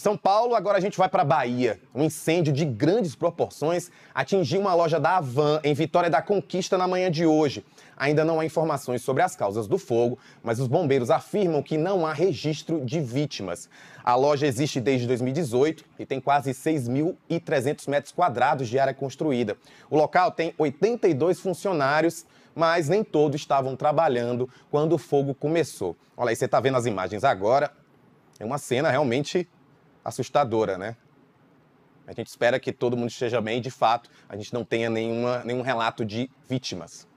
São Paulo, agora a gente vai para Bahia. Um incêndio de grandes proporções atingiu uma loja da Avan em Vitória da Conquista na manhã de hoje. Ainda não há informações sobre as causas do fogo, mas os bombeiros afirmam que não há registro de vítimas. A loja existe desde 2018 e tem quase 6.300 metros quadrados de área construída. O local tem 82 funcionários, mas nem todos estavam trabalhando quando o fogo começou. Olha aí, você está vendo as imagens agora. É uma cena realmente assustadora, né? A gente espera que todo mundo esteja bem, de fato, a gente não tenha nenhuma, nenhum relato de vítimas.